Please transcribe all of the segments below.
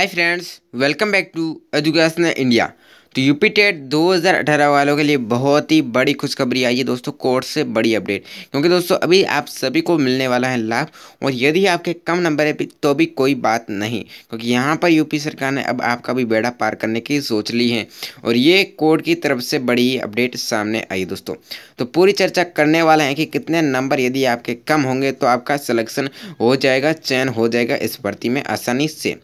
hi friends welcome back to education India तो UP TET 2018 वालों के लिए बहुत ही बड़ी खुशखबरी आई है दोस्तों कोर्ट से बड़ी अपडेट क्योंकि दोस्तों अभी आप सभी को मिलने वाला है लाभ और यदि आपके कम नंबर है तो भी कोई बात नहीं क्योंकि यहाँ पर यूपी सरकार ने अब आपका भी बेड़ा पार करने की सोच ली है और ये कोर्ट की तरफ से बड़ी अपडेट सामने आई दोस्तों तो पूरी चर्चा करने वाला है कि कितने नंबर यदि आपके कम होंगे तो आपका सलेक्शन हो जाएगा चयन हो जाएगा इस भर्ती में आसानी से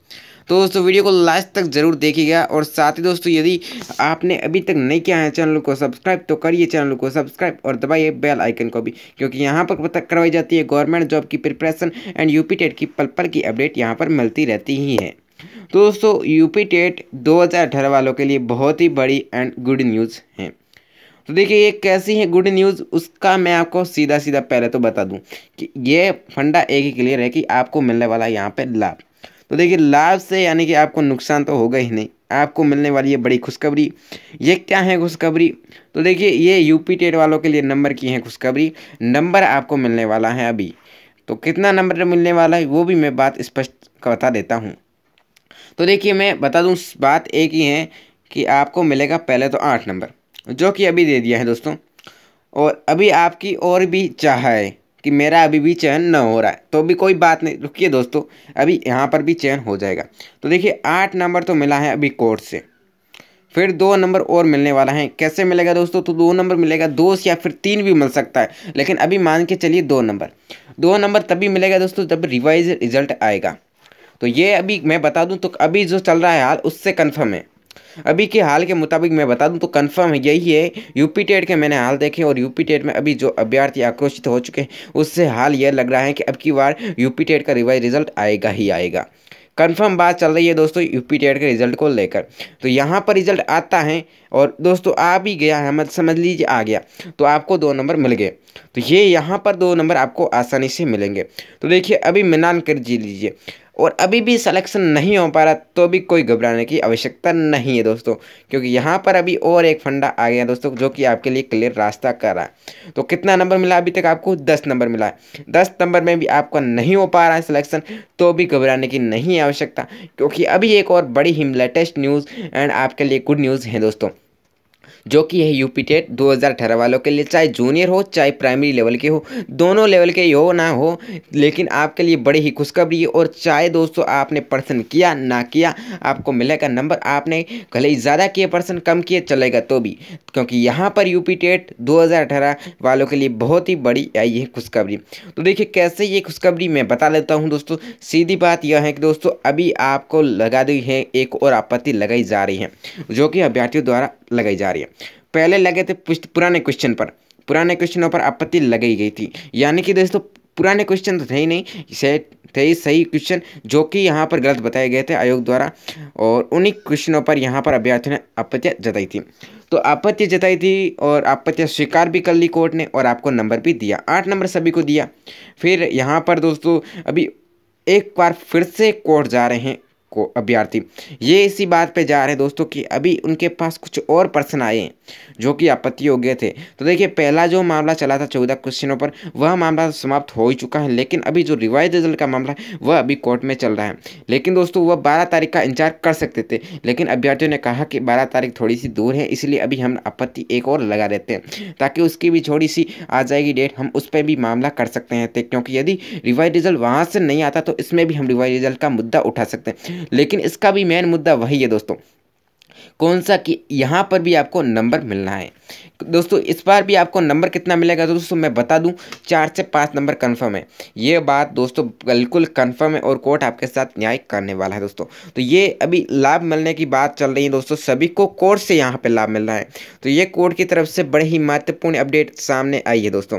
तो दोस्तों वीडियो को लास्ट तक जरूर देखिएगा और साथ ही दोस्तों यदि आपने अभी तक नहीं किया है चैनल को सब्सक्राइब तो करिए चैनल को सब्सक्राइब और दबाइए बेल आइकन को भी क्योंकि यहाँ पर पता करवाई जाती है गवर्नमेंट जॉब की प्रिपरेशन एंड यूपी टेट की पल पल की अपडेट यहाँ पर मिलती रहती ही है तो दोस्तों यूपी टेट 2018 वालों के लिए बहुत ही बड़ी एंड गुड न्यूज़ है तो देखिए ये कैसी है गुड न्यूज़ उसका मैं आपको सीधा सीधा पहले तो बता दूं कि ये फंडा एक ही क्लियर है कि आपको मिलने वाला यहाँ पे लाभ तो देखिए लाभ से यानी कि आपको नुकसान तो होगा ही नहीं आपको मिलने वाली है बड़ी खुशखबरी ये क्या है खुशखबरी तो देखिए ये यूपी टेट वालों के लिए नंबर की है खुशखबरी नंबर आपको मिलने वाला है अभी तो कितना नंबर मिलने वाला है वो भी मैं बात स्पष्ट बता देता हूँ तो देखिए मैं बता दूँ बात एक ही है कि आपको मिलेगा पहले तो आठ नंबर जो कि अभी दे दिया है दोस्तों और अभी आपकी और भी चाह है कि मेरा अभी भी चयन न हो रहा है तो भी कोई बात नहीं रुकिए दोस्तों अभी यहाँ पर भी चयन हो जाएगा तो देखिए आठ नंबर तो मिला है अभी कोर्ट से फिर दो नंबर और मिलने वाला है कैसे मिलेगा दोस्तों तो दो नंबर मिलेगा दो या फिर तीन भी मिल सकता है लेकिन अभी मान के चलिए दो नंबर दो नंबर तभी मिलेगा दोस्तों जब रिवाइज रिजल्ट आएगा तो ये अभी मैं बता दूं तो अभी जो चल रहा है हाल उससे कन्फर्म है अभी के हाल के मुताबिक मैं बता दूं तो कंफर्म है यही है यूपी टेट के मैंने हाल देखे और यूपी टेट में अभी जो अभ्यर्थी आक्रोशित हो चुके हैं उससे हाल यह लग रहा है कि अब की बार यूपी टेट का रिवाइज रिजल्ट आएगा ही आएगा कंफर्म बात चल रही है दोस्तों यूपी टेट के रिजल्ट को लेकर तो यहाँ पर रिजल्ट आता है और दोस्तों आ भी गया है मत समझ लीजिए आ गया तो आपको दो नंबर मिल गए तो ये यहाँ पर दो नंबर आपको आसानी से मिलेंगे तो देखिए अभी मिनान कर जी लीजिए और अभी भी सलेक्शन नहीं हो पा रहा तो भी कोई घबराने की आवश्यकता नहीं है दोस्तों क्योंकि यहाँ पर अभी और एक फंडा आ गया दोस्तों जो कि आपके लिए क्लियर रास्ता कर रहा है तो कितना नंबर मिला अभी तक आपको दस नंबर मिला है दस नंबर में भी आपका नहीं हो पा रहा है सिलेक्शन तो भी घबराने की नहीं आवश्यकता क्योंकि अभी एक और बड़ी ही लेटेस्ट न्यूज़ एंड आपके लिए गुड न्यूज़ है दोस्तों जो कि है पी टेट अठारह वालों के लिए चाहे जूनियर हो चाहे प्राइमरी लेवल के हो दोनों लेवल के हो ना हो लेकिन आपके लिए बड़ी ही खुशखबरी है और चाहे दोस्तों आपने पर्सन किया ना किया आपको मिलेगा नंबर आपने भले ही ज़्यादा किए पर्सन कम किए चलेगा तो भी क्योंकि यहाँ पर यू पी टेट अठारह वालों के लिए बहुत ही बड़ी आई है खुशखबरी तो देखिए कैसे ये खुशखबरी मैं बता देता हूँ दोस्तों सीधी बात यह है कि दोस्तों अभी आपको लगा दी है एक और आपत्ति लगाई जा रही है जो कि अभ्यर्थियों द्वारा लगाई जा रही है पहले लगे थे पुराने क्वेश्चन पर पुराने क्वेश्चनों पर आपत्ति लगाई गई थी यानी कि दोस्तों पुराने क्वेश्चन तो थे ही नहीं से थे ही सही क्वेश्चन जो कि यहाँ पर गलत बताए गए थे आयोग द्वारा और उन्हीं क्वेश्चनों पर यहाँ पर अभ्यर्थियों ने आपत्तियाँ जताई थी तो आपत्ति जताई थी और आपत्तियाँ स्वीकार भी कर ली कोर्ट ने और आपको नंबर भी दिया आठ नंबर सभी को दिया फिर यहाँ पर दोस्तों अभी एक बार फिर से कोर्ट जा रहे हैं को अभ्यर्थी ये इसी बात पे जा रहे हैं दोस्तों कि अभी उनके पास कुछ और प्रश्न आए हैं जो कि आपत्ति योग्य थे तो देखिए पहला जो मामला चला था चौदह क्वेश्चनों पर वह मामला समाप्त हो ही चुका है लेकिन अभी जो रिवाइज रिजल्ट का मामला है वह अभी कोर्ट में चल रहा है लेकिन दोस्तों वह बारह तारीख का इंतजार कर सकते थे लेकिन अभ्यर्थियों ने कहा कि बारह तारीख थोड़ी सी दूर है इसलिए अभी हम आपत्ति एक और लगा देते हैं ताकि उसकी भी थोड़ी सी आ जाएगी डेट हम उस पर भी मामला कर सकते हैं तो क्योंकि यदि रिवाइज रिजल्ट वहाँ से नहीं आता तो इसमें भी हम रिवाइज रिजल्ट का मुद्दा उठा सकते हैं लेकिन इसका भी मेन मुद्दा वही है दोस्तों कौन सा कि यहाँ पर भी आपको नंबर मिलना है दोस्तों इस बार भी आपको नंबर कितना मिलेगा दोस्तों मैं बता दूं चार से पाँच नंबर कंफर्म है ये बात दोस्तों बिल्कुल कंफर्म है और कोर्ट आपके साथ न्याय करने वाला है दोस्तों तो ये अभी लाभ मिलने की बात चल रही है दोस्तों सभी को कोर्ट से यहाँ पर लाभ मिल रहा है तो ये कोर्ट की तरफ से बड़े ही महत्वपूर्ण अपडेट सामने आई है दोस्तों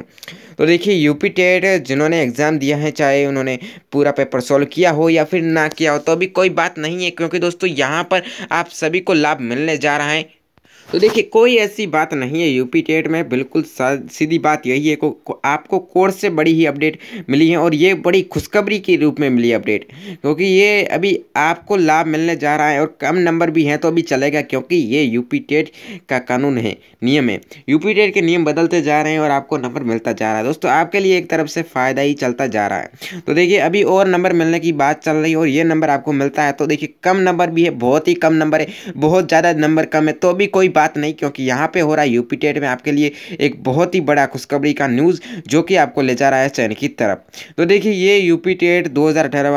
तो देखिए यूपी टेट जिन्होंने एग्ज़ाम दिया है चाहे उन्होंने पूरा पेपर सॉल्व किया हो या फिर ना किया हो तो अभी कोई बात नहीं है क्योंकि दोस्तों यहाँ पर आप सभी को लाभ मिलने जा रहा है तो देखिए कोई ऐसी बात नहीं है यूपी टेट में बिल्कुल सीधी बात यही है को, को आपको कोर्स से बड़ी ही अपडेट मिली है और ये बड़ी खुशखबरी के रूप में मिली अपडेट क्योंकि ये अभी आपको लाभ मिलने जा रहा है और कम नंबर भी हैं तो अभी चलेगा क्योंकि ये यूपी टेट का कानून है नियम है यूपी टेट के नियम बदलते जा रहे हैं और आपको नंबर मिलता जा रहा है दोस्तों आपके लिए एक तरफ से फ़ायदा ही चलता जा रहा है तो देखिए अभी और नंबर मिलने की बात चल रही है और ये नंबर आपको मिलता है तो देखिए कम नंबर भी है बहुत ही कम नंबर है बहुत ज़्यादा नंबर कम है तो भी कोई बात नहीं क्योंकि यहाँ पे हो रहा है यूपी टेट में आपके लिए एक बहुत ही बड़ा खुशखबरी का न्यूज़ जो कि आपको ले जा रहा है चयन की तरफ तो देखिए ये यूपी टेट दो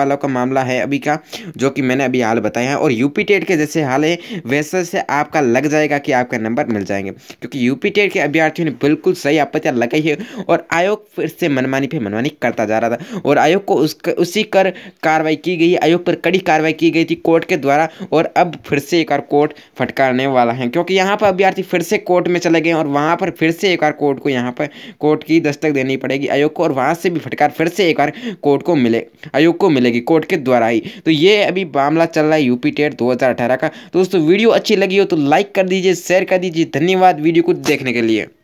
वालों का मामला है अभी का जो कि मैंने अभी हाल बताया है और यूपी टेट के जैसे हाल है वैसे से आपका लग जाएगा कि आपका नंबर मिल जाएंगे क्योंकि यूपी टेट के अभ्यर्थियों ने बिल्कुल सही आपत्तियाँ लगाई है और आयोग फिर से मनमानी पर मनमानी करता जा रहा था और आयोग को उस उसी कर कार्रवाई की गई आयोग पर कड़ी कार्रवाई की गई थी कोर्ट के द्वारा और अब फिर से एक और कोर्ट फटकारने वाला है क्योंकि यहाँ यहाँ पर अभ्यर्थी फिर से कोर्ट में चले गए और वहाँ पर फिर से एक बार कोर्ट को यहाँ पर कोर्ट की दस्तक देनी पड़ेगी आयोग को और वहाँ से भी फटकार फिर से एक बार कोर्ट को मिले आयोग को मिलेगी कोर्ट के द्वारा ही तो ये अभी मामला चल रहा है यूपी टेट दो का दोस्तों वीडियो अच्छी लगी हो तो लाइक कर दीजिए शेयर कर दीजिए धन्यवाद वीडियो को देखने के लिए